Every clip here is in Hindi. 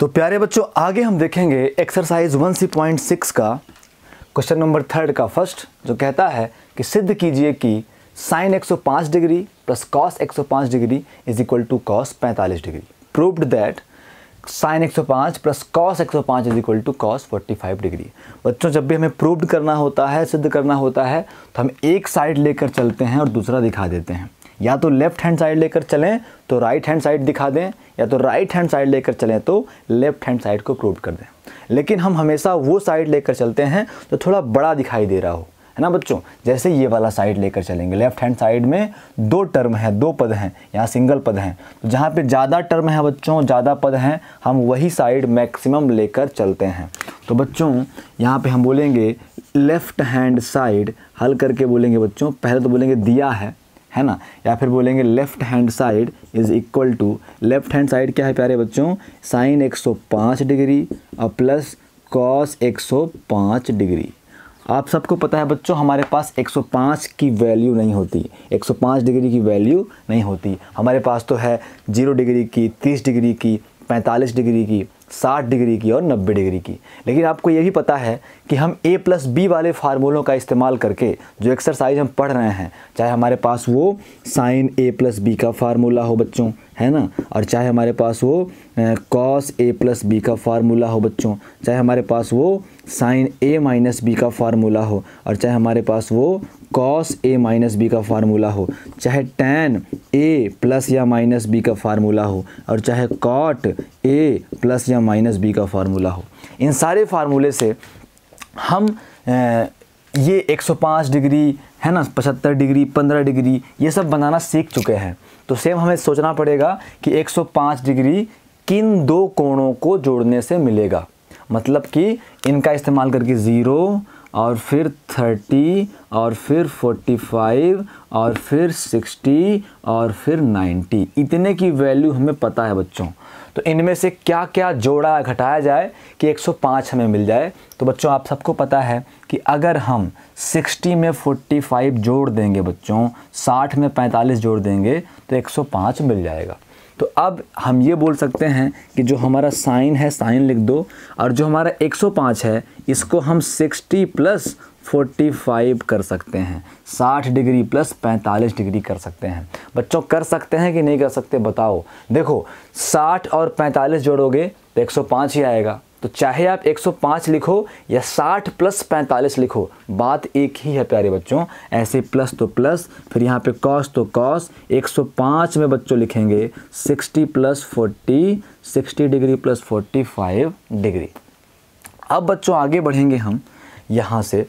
तो प्यारे बच्चों आगे हम देखेंगे exercise one C point six का क्वेश्चन नंबर थर्ड का फर्स्ट जो कहता है कि सिद्ध कीजिए कि sine 105 degree plus cos 105 degree is equal to cos 45 degree proved that sine 105 plus cos 105 is equal to cos 45 degree बच्चों जब भी हमें प्रूव्ड करना होता है सिद्ध करना होता है तो हम एक साइड लेकर चलते हैं और दूसरा दिखा देते हैं या तो लेफ्ट हैंड साइड लेकर चलें तो राइट हैंड साइड दिखा दें या तो राइट हैंड साइड लेकर चलें तो लेफ्ट हैंड साइड को प्रूव कर दें लेकिन हम हमेशा वो साइड लेकर चलते हैं तो थोड़ा बड़ा दिखाई दे रहा हो है ना बच्चों जैसे ये वाला साइड लेकर चलेंगे लेफ्ट हैंड साइड में दो टर्म हैं दो पद हैं यहाँ सिंगल पद हैं तो जहाँ पे ज़्यादा टर्म है बच्चों ज़्यादा पद हैं हम वही साइड मैक्सिमम लेकर चलते हैं तो बच्चों यहाँ पे हम बोलेंगे लेफ्ट हैंड साइड हल करके बोलेंगे बच्चों पहले तो बोलेंगे दिया है है ना या फिर बोलेंगे left hand side is equal to left hand side क्या है प्यारे बच्चों साइन 105 डिग्री और प्लस कॉस 105 डिग्री आप सबको पता है बच्चों हमारे पास 105 की वैल्यू नहीं होती 105 डिग्री की वैल्यू नहीं होती हमारे पास तो है जीरो डिग्री की तीस डिग्री की पैंतालीस डिग्री की साठ डिग्री की और नब्बे डिग्री की लेकिन आपको ये भी पता है कि हम ए प्लस बी वाले फार्मूलों का इस्तेमाल करके जो एक्सरसाइज हम पढ़ रहे हैं चाहे हमारे पास वो साइन ए प्लस बी का फार्मूला हो बच्चों है ना और चाहे हमारे पास वो कॉस ए प्लस बी का फार्मूला हो बच्चों चाहे हमारे पास वो साइन ए माइनस बी का फार्मूला हो और चाहे हमारे पास वो कॉस ए माइनस बी का फार्मूला हो चाहे टैन ए प्लस या माइनस बी का फार्मूला हो और चाहे कॉट ए प्लस या माइनस बी का फार्मूला हो इन सारे फार्मूले से हम ये 105 डिग्री है ना 75 डिग्री 15 डिग्री ये सब बनाना सीख चुके हैं तो सेम हमें सोचना पड़ेगा कि 105 डिग्री किन दो कोणों को जोड़ने से मिलेगा मतलब कि इनका इस्तेमाल करके ज़ीरो और फिर थर्टी और फिर फोर्टी फाइव और फिर सिक्सटी और फिर नाइन्टी इतने की वैल्यू हमें पता है बच्चों तो इनमें से क्या क्या जोड़ा घटाया जाए कि 105 हमें मिल जाए तो बच्चों आप सबको पता है कि अगर हम 60 में 45 जोड़ देंगे बच्चों 60 में 45 जोड़ देंगे तो 105 मिल जाएगा तो अब हम ये बोल सकते हैं कि जो हमारा साइन है साइन लिख दो और जो हमारा 105 है इसको हम 60 प्लस 45 कर सकते हैं 60 डिग्री प्लस 45 डिग्री कर सकते हैं बच्चों कर सकते हैं कि नहीं कर सकते बताओ देखो 60 और 45 जोड़ोगे तो 105 ही आएगा तो चाहे आप 105 लिखो या 60 प्लस 45 लिखो बात एक ही है प्यारे बच्चों ऐसे प्लस तो प्लस फिर यहाँ पे कॉस तो कॉस 105 में बच्चों लिखेंगे 60 प्लस 40 60 डिग्री प्लस 45 डिग्री अब बच्चों आगे बढ़ेंगे हम यहाँ से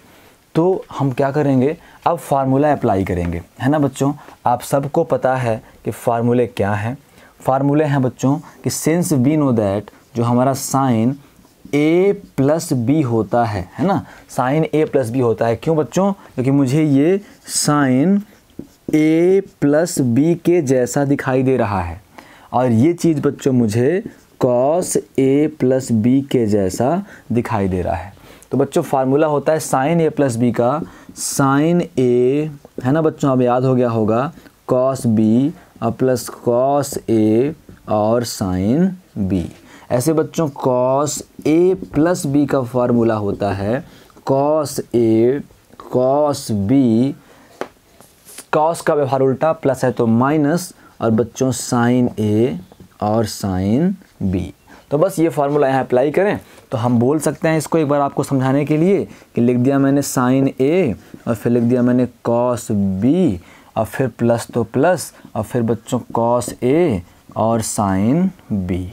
तो हम क्या करेंगे अब फार्मूला अप्लाई करेंगे है ना बच्चों आप सबको पता है कि फार्मूले क्या है फार्मूले हैं बच्चों कि सेंस वी नो दैट जो हमारा साइन ए प्लस बी होता है है ना साइन ए प्लस बी होता है क्यों बच्चों क्योंकि मुझे ये साइन ए प्लस बी के जैसा दिखाई दे रहा है और ये चीज़ बच्चों मुझे कॉस ए प्लस बी के जैसा दिखाई दे रहा है तो बच्चों फार्मूला होता है साइन ए प्लस बी का साइन ए है ना बच्चों अब याद हो गया होगा cos B plus cos A और साइन बी ऐसे बच्चों कॉस ए प्लस बी का फार्मूला होता है cos A cos B cos का व्यवहार उल्टा प्लस है तो माइनस और बच्चों साइन ए और साइन बी तो बस ये फार्मूला यहाँ अप्लाई करें तो हम बोल सकते हैं इसको एक बार आपको समझाने के लिए कि लिख दिया मैंने साइन ए और फिर लिख दिया मैंने कॉस बी और फिर प्लस तो प्लस और फिर बच्चों कॉस ए और साइन बी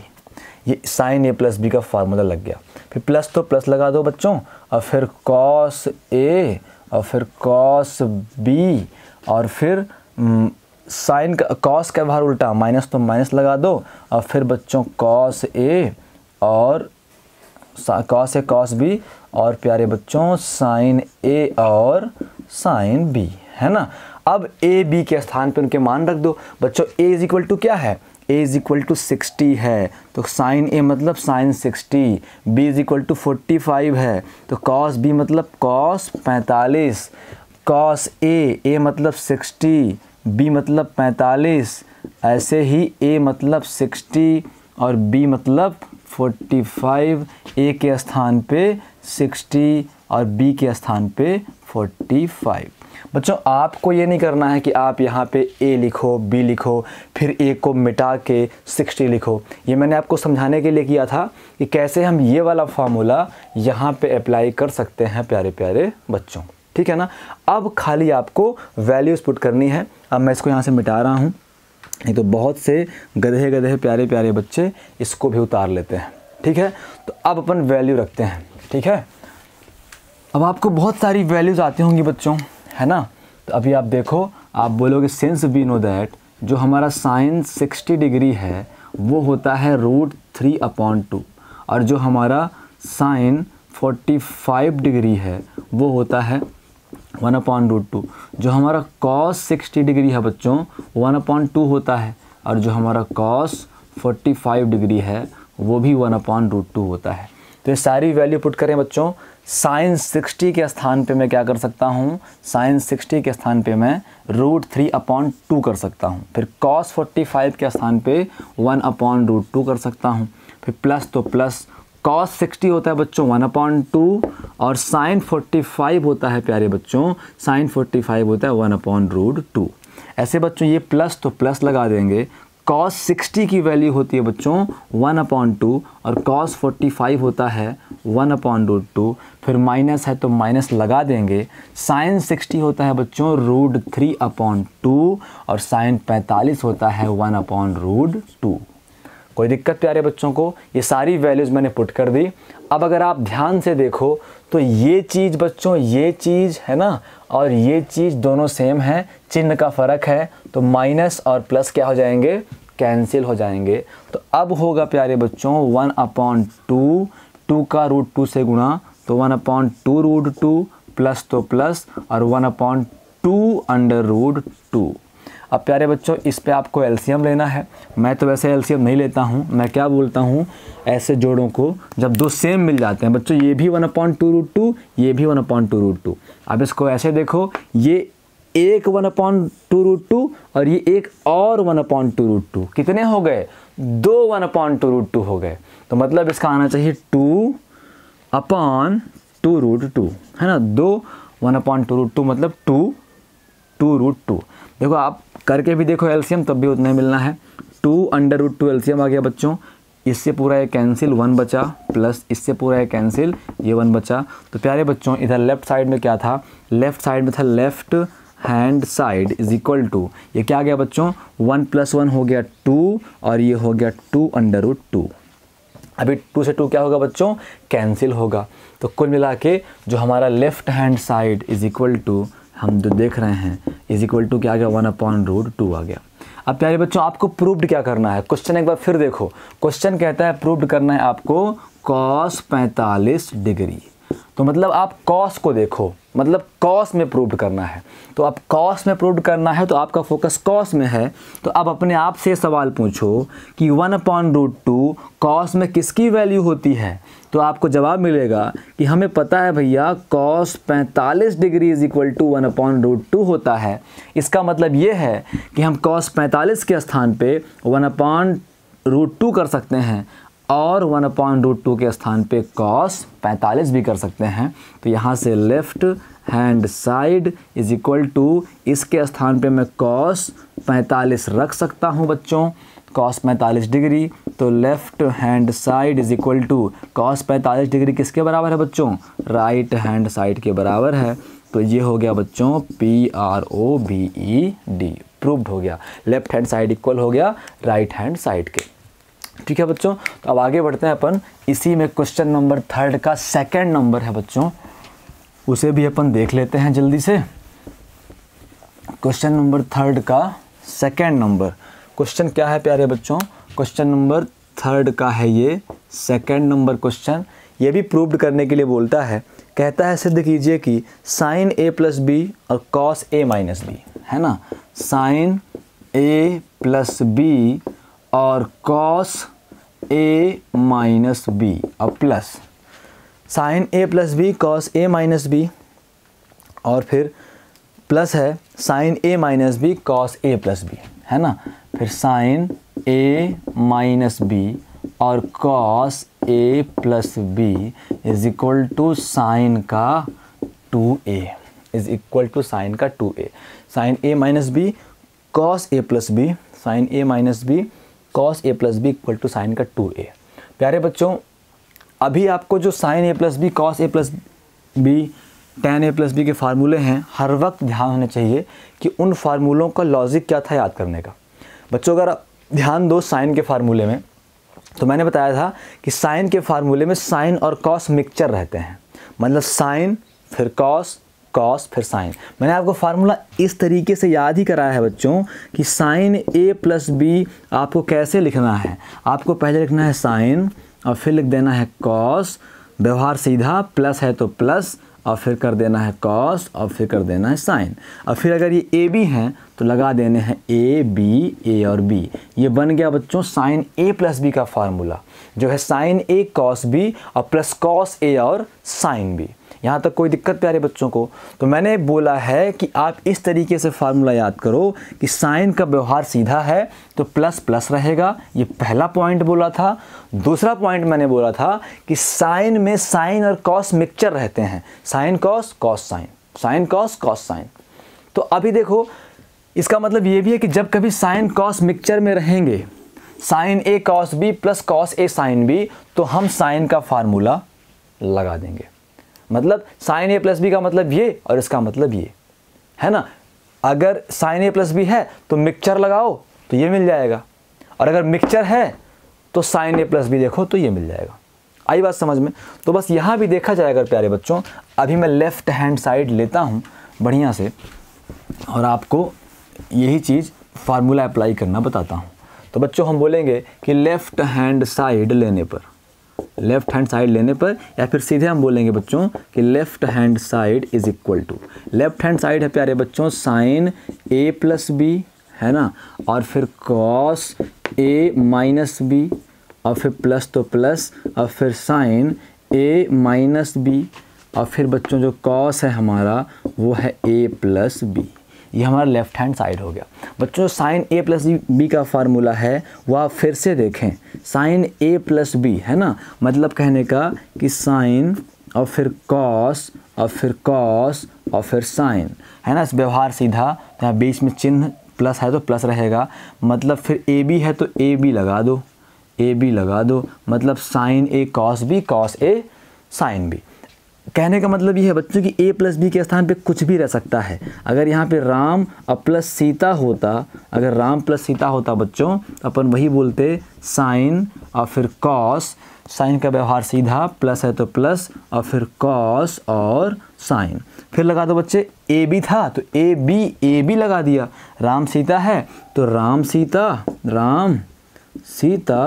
ये साइन ए प्लस बी का फार्मूला लग गया फिर प्लस तो प्लस लगा दो बच्चों और फिर कॉस ए और फिर कॉस बी और फिर साइन का कॉस का बाहर उल्टा माइनस तो माइनस लगा दो और फिर बच्चों कॉस ए और कॉस ए कॉस बी और प्यारे बच्चों साइन ए और साइन बी है ना अब ए बी के स्थान पे उनके मान रख दो बच्चों ए इज इक्वल टू क्या है A is equal to sixty है तो साइन ए मतलब sine sixty B is equal to forty five है तो कॉस बी मतलब कॉस पैंतालीस कॉस ए ए मतलब सिक्सटी बी मतलब पैंतालीस ऐसे ही ए मतलब सिक्सटी और बी मतलब फोर्टी फाइव ए के स्थान पे सिक्सटी और बी के स्थान पे फोर्टी फाइव बच्चों आपको ये नहीं करना है कि आप यहाँ पे ए लिखो बी लिखो फिर ए को मिटा के सिक्सटी लिखो ये मैंने आपको समझाने के लिए किया था कि कैसे हम ये वाला फार्मूला यहाँ पे अप्लाई कर सकते हैं प्यारे प्यारे बच्चों ठीक है ना अब खाली आपको वैल्यूज़ पुट करनी है अब मैं इसको यहाँ से मिटा रहा हूँ नहीं तो बहुत से गधे गधे प्यारे प्यारे बच्चे इसको भी उतार लेते हैं ठीक है तो अब अपन वैल्यू रखते हैं ठीक है अब आपको बहुत सारी वैल्यूज़ आती होंगी बच्चों है ना तो अभी आप देखो आप बोलोगे सिंस वी नो दैट जो हमारा साइंस सिक्सटी डिग्री है वो होता है रूट थ्री अपॉन टू और जो हमारा साइन फोर्टी फाइव डिग्री है वो होता है वन अपॉन रूट टू जो हमारा कॉस सिक्सटी डिग्री है बच्चों वन अपॉन टू होता है और जो हमारा कॉस फोर्टी फाइव डिग्री है वो भी वन अपॉन रूट टू होता है तो ये सारी वैल्यू पुट करें बच्चों साइंस सिक्सटी के स्थान पे मैं क्या कर सकता हूँ साइंस सिक्सटी के स्थान पे मैं रूट थ्री अपॉन टू कर सकता हूँ फिर कॉस फोर्टी फाइव के स्थान पे वन अपॉन रूट टू कर सकता हूँ फिर प्लस तो प्लस कॉस सिक्सटी होता है बच्चों वन अपॉन टू और साइन फोर्टी फाइव होता है प्यारे बच्चों साइन फोर्टी फाइव होता है वन अपॉन रूट टू ऐसे बच्चों ये प्लस तो प्लस लगा देंगे कॉस सिक्सटी की वैल्यू होती है बच्चों वन अपॉन टू और कॉस फोर्टी फाइव होता है वन अपॉन रूट टू फिर माइनस है तो माइनस लगा देंगे साइन सिक्सटी होता है बच्चों रूट थ्री अपॉन टू और साइन पैंतालीस होता है वन अपॉन रूट टू कोई दिक्कत प्यारे बच्चों को ये सारी वैल्यूज़ मैंने पुट कर दी अब अगर आप ध्यान से देखो तो ये चीज़ बच्चों ये चीज़ है ना और ये चीज़ दोनों सेम है चिन्ह का फ़र्क है तो माइनस और प्लस क्या हो जाएंगे कैंसिल हो जाएंगे तो अब होगा प्यारे बच्चों वन अपॉन टू टू का रूट टू से गुणा तो one upon two root two plus तो प्लस और one upon two under root two अब प्यारे बच्चों इस पे आपको एलसीएम लेना है मैं तो वैसे एलसीएम नहीं लेता हूँ मैं क्या बोलता हूँ ऐसे जोड़ों को जब दो सेम मिल जाते हैं बच्चों ये भी one upon two root two ये भी one upon two root two अब इसको ऐसे देखो ये एक one upon two root two और ये एक और one upon two root two कितने हो गए दो one upon two root two हो गए तो मतलब इसका आना चाहिए two upon two root two है ना दो one upon two root two मतलब टू टू रूट टू देखो आप करके भी देखो एलसीएम तब भी उतना ही मिलना है टू अंडर रूट टू एल्सियम आ गया बच्चों इससे पूरा ये कैंसिल वन बचा प्लस इससे पूरा ये कैंसिल ये वन बचा तो प्यारे बच्चों इधर लेफ्ट साइड में क्या था लेफ्ट साइड में था left hand side is equal to ये क्या आ गया बच्चों वन प्लस वन हो गया टू और ये हो गया टू अंडर रूट टू अभी टू से टू क्या होगा बच्चों कैंसिल होगा तो कुल मिला के जो हमारा left hand side is equal to हम जो देख रहे हैं इज़ इक्वल टू क्या आ गया वन अपॉन रूट टू आ गया अब प्यारे बच्चों आपको प्रूव्ड क्या करना है क्वेश्चन एक बार फिर देखो क्वेश्चन कहता है प्रूव्ड करना है आपको कॉस पैंतालीस डिग्री तो मतलब आप कॉस को देखो मतलब कॉस में प्रूव्ड करना है तो आप कॉस में प्रूव्ड करना है तो आपका फोकस कॉस में है तो आप अपने आप से सवाल पूछो कि one upon root two cos में किसकी वैल्यू होती है तो आपको जवाब मिलेगा कि हमें पता है भैया cos 45 degree is equal to one upon root two होता है इसका मतलब ये है कि हम कॉस 45 के स्थान पे वन अपॉन रूट टू कर सकते हैं और वन अपॉइंट रूट टू के स्थान पे कॉस पैंतालीस भी कर सकते हैं तो यहाँ से left hand side is equal to इसके स्थान पे मैं कॉस पैंतालीस रख सकता हूँ बच्चों कॉस पैंतालीस डिग्री तो left hand side is equal to cos पैंतालीस डिग्री किसके बराबर है बच्चों राइट हैंड साइड के बराबर है तो ये हो गया बच्चों P R O B E D proved हो गया लेफ्ट हैंड साइड इक्वल हो गया राइट हैंड साइड के ठीक है बच्चों तो अब आगे बढ़ते हैं अपन इसी में क्वेश्चन नंबर थर्ड का सेकंड नंबर है बच्चों उसे भी अपन देख लेते हैं जल्दी से क्वेश्चन नंबर थर्ड का सेकंड नंबर क्वेश्चन क्या है प्यारे बच्चों क्वेश्चन नंबर थर्ड का है ये सेकंड नंबर क्वेश्चन ये भी प्रूव्ड करने के लिए बोलता है कहता है सिद्ध कीजिए कि साइन ए प्लस बी और कॉस ए माइनस बी है ना साइन ए प्लस बी और कॉस ए माइनस बी अब plus sine A plus B cos A minus B और फिर प्लस है sine A minus B cos A plus B है ना फिर साइन ए माइनस बी और cos A plus B is equal to sine का two A is equal to sine का two A sine A minus B cos A plus B sine A minus B cos A plus B equal to sine का टू ए प्यारे बच्चों अभी आपको जो sine A plus B cos A plus B tan A plus B के फार्मूले हैं हर वक्त ध्यान होना चाहिए कि उन फार्मूलों का लॉजिक क्या था याद करने का बच्चों अगर ध्यान दो साइन के फार्मूले में तो मैंने बताया था कि साइन के फार्मूले में साइन और कॉस मिक्सचर रहते हैं मतलब साइन फिर कॉस कॉस फिर साइन मैंने आपको फार्मूला इस तरीके से याद ही कराया है बच्चों कि साइन ए प्लस बी आपको कैसे लिखना है आपको पहले लिखना है साइन और फिर लिख देना है कॉस व्यवहार सीधा प्लस है तो प्लस और फिर कर देना है कॉस और फिर कर देना है साइन और फिर अगर ये ए बी हैं तो लगा देने हैं ए बी ए और बी ये बन गया बच्चों साइन ए प्लस बी का फार्मूला जो है साइन ए कॉस बी और प्लस कॉस ए और साइन बी यहाँ तक कोई दिक्कत प्यारे बच्चों को तो मैंने बोला है कि आप इस तरीके से फार्मूला याद करो कि साइन का व्यवहार सीधा है तो प्लस प्लस रहेगा ये पहला पॉइंट बोला था दूसरा पॉइंट मैंने बोला था कि साइन में साइन और कॉस मिक्सचर रहते हैं sine cos cos sine sine cos cos sine तो अभी देखो इसका मतलब ये भी है कि जब कभी साइन कॉस मिक्सचर में रहेंगे sine A cos B plus cos A sine B तो हम साइन का फार्मूला लगा देंगे मतलब साइन ए प्लस बी का मतलब ये और इसका मतलब ये है ना अगर साइन ए प्लस बी है तो मिक्सचर लगाओ तो ये मिल जाएगा और अगर मिक्सचर है तो साइन ए प्लस बी देखो तो ये मिल जाएगा आई बात समझ में तो बस यहाँ भी देखा जाएगा प्यारे बच्चों अभी मैं लेफ़्ट हैंड साइड लेता हूँ बढ़िया से और आपको यही चीज़ फार्मूला अप्लाई करना बताता हूँ तो बच्चों हम बोलेंगे कि लेफ़्ट हैंड साइड लेने पर लेफ्ट हैंड साइड लेने पर या फिर सीधे हम बोलेंगे बच्चों कि left hand side is equal to left hand side है प्यारे बच्चों साइन ए प्लस बी है ना और फिर कॉस ए माइनस बी और फिर प्लस तो प्लस और फिर साइन ए माइनस बी और फिर बच्चों जो कॉस है हमारा वो है ए प्लस बी ये हमारा लेफ्ट हैंड साइड हो गया बच्चों साइन ए प्लस बी का फार्मूला है वह आप फिर से देखें साइन ए प्लस बी है ना मतलब कहने का कि साइन और फिर कॉस और फिर कॉस और फिर साइन है ना इस व्यवहार सीधा यहाँ बीच में चिन्ह प्लस है तो प्लस रहेगा मतलब फिर ए बी है तो ए बी लगा दो ए बी लगा दो मतलब sine A cos B cos A sine B कहने का मतलब ये है बच्चों कि ए प्लस बी के स्थान पे कुछ भी रह सकता है अगर यहाँ पे राम प्लस सीता होता अगर राम प्लस सीता होता बच्चों अपन वही बोलते साइन और फिर कॉस साइन का व्यवहार सीधा प्लस है तो प्लस और फिर कॉस और साइन फिर लगा दो बच्चे ए बी था तो ए बी ए बी लगा दिया राम सीता है तो राम सीता राम सीता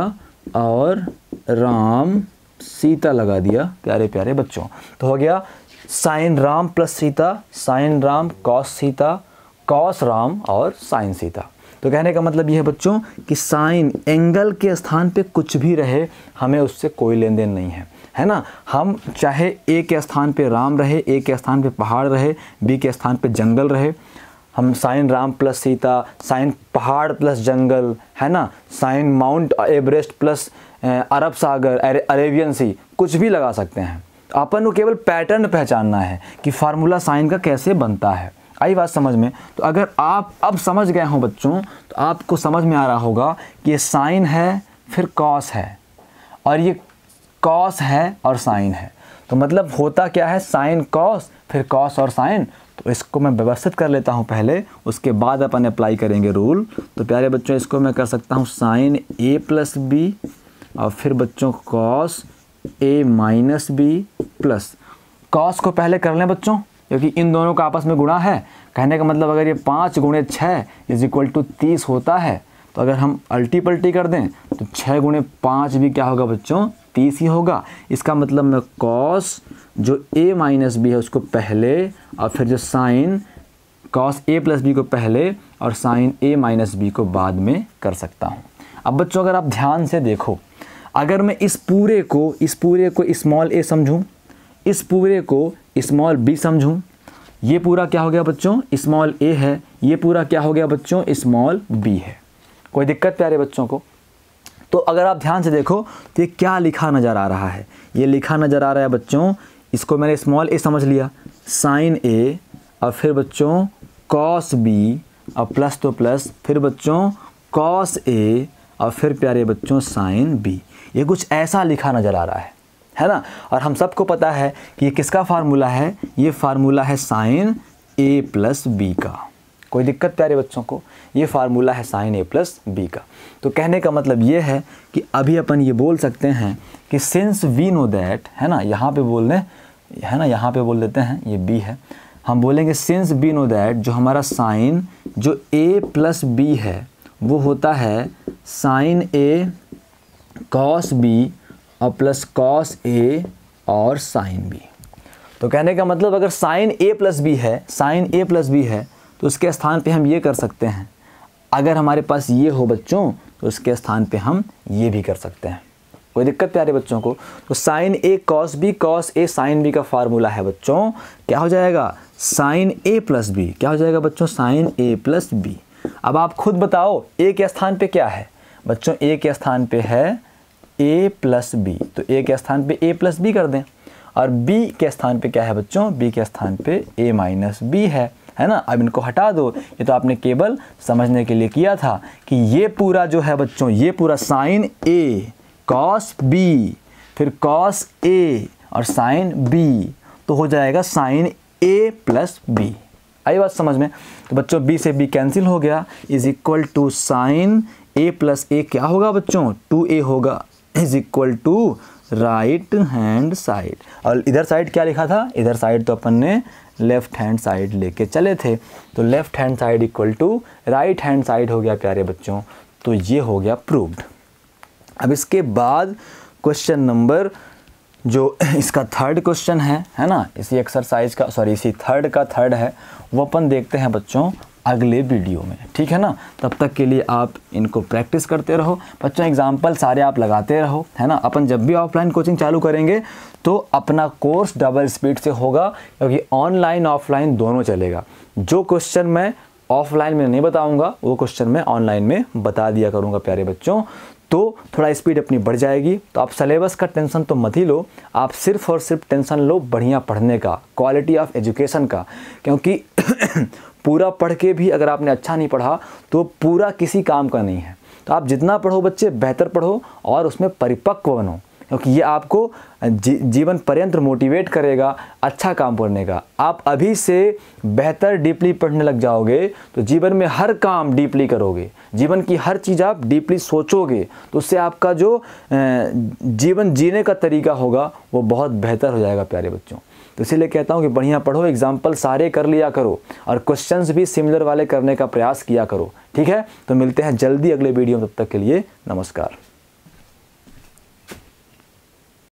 और राम सीता लगा दिया प्यारे प्यारे बच्चों तो हो गया sine Ram plus Sita sine Ram cos Sita cos Ram और साइन सीता तो कहने का मतलब यह है बच्चों कि साइन एंगल के स्थान पे कुछ भी रहे हमें उससे कोई लेन देन नहीं है है ना हम चाहे ए के स्थान पे राम रहे ए के स्थान पे पहाड़ रहे बी के स्थान पे जंगल रहे हम sine Ram plus Sita sine पहाड़ प्लस जंगल है ना sine Mount Everest plus Arab Sagar Arabian Sea कुछ भी लगा सकते हैं अपन को केवल पैटर्न पहचानना है कि फार्मूला साइन का कैसे बनता है आई बात समझ में तो अगर आप अब समझ गए हों बच्चों तो आपको समझ में आ रहा होगा कि ये साइन है फिर कॉस है और ये कॉस है और साइन है तो मतलब होता क्या है साइन कॉस फिर कॉस और साइन इसको मैं व्यवस्थित कर लेता हूँ पहले उसके बाद अपन अप्लाई करेंगे रूल तो प्यारे बच्चों इसको मैं कर सकता हूँ साइन ए प्लस बी और फिर बच्चों cos A minus B plus cos को पहले कर लें बच्चों क्योंकि इन दोनों का आपस में गुणा है कहने का मतलब अगर ये पाँच गुणे छः इज इक्वल टू तीस होता है तो अगर हम अल्टी पल्टी कर दें तो छः गुणे पाँच भी क्या होगा बच्चों तीस ही होगा इसका मतलब मैं कॉस जो a माइनस बी है उसको पहले और फिर जो sine cos A plus B को पहले और साइन ए माइनस बी को बाद में कर सकता हूँ अब बच्चों अगर आप ध्यान से देखो अगर मैं इस पूरे को इस पूरे को स्मॉल ए समझूँ इस पूरे को स्मॉल बी समझूँ ये पूरा क्या हो गया बच्चों स्मॉल ए है ये पूरा क्या हो गया बच्चों स्मॉल बी है कोई दिक्कत प्यारे बच्चों को तो अगर आप ध्यान से देखो तो ये क्या लिखा नज़र आ रहा है ये लिखा नज़र आ रहा है बच्चों इसको मैंने स्मॉल ए समझ लिया साइन ए और फिर बच्चों कॉस बी और प्लस तो प्लस फिर बच्चों कॉस ए और फिर प्यारे बच्चों साइन बी ये कुछ ऐसा लिखा नज़र आ रहा है है ना और हम सबको पता है कि ये किसका फार्मूला है ये फार्मूला है साइन ए प्लस बी का कोई दिक्कत प्यारे बच्चों को ये फार्मूला है साइन ए प्लस बी का तो कहने का मतलब ये है कि अभी अपन ये बोल सकते हैं कि सिंस वी नो दैट है ना यहाँ पे बोलने है ना यहाँ पे बोल देते हैं ये बी है हम बोलेंगे सिंस बी नो दैट जो हमारा साइन जो ए प्लस बी है वो होता है साइन ए कॉस बी और प्लस कॉस ए और साइन बी तो कहने का मतलब अगर साइन ए प्लस बी है साइन ए प्लस बी है तो उसके स्थान पे हम ये कर सकते हैं अगर हमारे पास ये हो बच्चों तो उसके स्थान पे हम ये भी कर सकते हैं कोई दिक्कत प्यारे बच्चों को तो sine A cos B cos A sine B का फार्मूला है बच्चों क्या हो जाएगा साइन ए प्लस बी क्या हो जाएगा बच्चों साइन ए प्लस बी अब आप खुद बताओ ए के स्थान पे क्या है बच्चों ए के स्थान पे है ए प्लस बी तो ए के स्थान पे ए प्लस बी कर दें और बी के स्थान पे क्या है बच्चों बी के स्थान पे ए माइनस बी है है ना अब इनको हटा दो ये तो आपने केवल समझने के लिए किया था कि ये पूरा जो है बच्चों ये पूरा साइन ए कॉस बी फिर कॉस ए और साइन बी तो हो जाएगा साइन ए प्लस बी आई बात समझ में तो बच्चों बी से बी कैंसिल हो गया is equal to sine A plus A क्या होगा बच्चों टू ए होगा is equal to right hand side और इधर साइड क्या लिखा था इधर साइड तो अपन ने लेफ़्ट हैंड साइड लेके चले थे तो left hand side equal to right hand side हो गया प्यारे बच्चों तो ये हो गया प्रूव्ड अब इसके बाद क्वेश्चन नंबर जो इसका थर्ड क्वेश्चन है है ना इसी एक्सरसाइज का सॉरी इसी थर्ड का थर्ड है वो अपन देखते हैं बच्चों अगले वीडियो में ठीक है ना तब तक के लिए आप इनको प्रैक्टिस करते रहो बच्चों एग्जाम्पल सारे आप लगाते रहो है ना अपन जब भी ऑफलाइन कोचिंग चालू करेंगे तो अपना कोर्स डबल स्पीड से होगा क्योंकि ऑनलाइन ऑफलाइन दोनों चलेगा जो क्वेश्चन मैं ऑफलाइन में नहीं बताऊंगा वो क्वेश्चन मैं ऑनलाइन में बता दिया करूंगा प्यारे बच्चों तो थोड़ा स्पीड अपनी बढ़ जाएगी तो आप सिलेबस का टेंशन तो मत ही लो आप सिर्फ और सिर्फ टेंशन लो बढ़िया पढ़ने का क्वालिटी ऑफ एजुकेशन का क्योंकि पूरा पढ़ के भी अगर आपने अच्छा नहीं पढ़ा तो पूरा किसी काम का नहीं है तो आप जितना पढ़ो बच्चे बेहतर पढ़ो और उसमें परिपक्व बनो क्योंकि ये आपको जी, जीवन पर्यंत मोटिवेट करेगा अच्छा काम करने का आप अभी से बेहतर डीपली पढ़ने लग जाओगे तो जीवन में हर काम डीपली करोगे जीवन की हर चीज़ आप डीपली सोचोगे तो उससे आपका जो जीवन जीने का तरीका होगा वो बहुत बेहतर हो जाएगा प्यारे बच्चों तो इसीलिए कहता हूँ कि बढ़िया पढ़ो एग्जाम्पल सारे कर लिया करो और क्वेश्चन भी सिमिलर वाले करने का प्रयास किया करो ठीक है तो मिलते हैं जल्दी अगले वीडियो में तब तक के लिए नमस्कार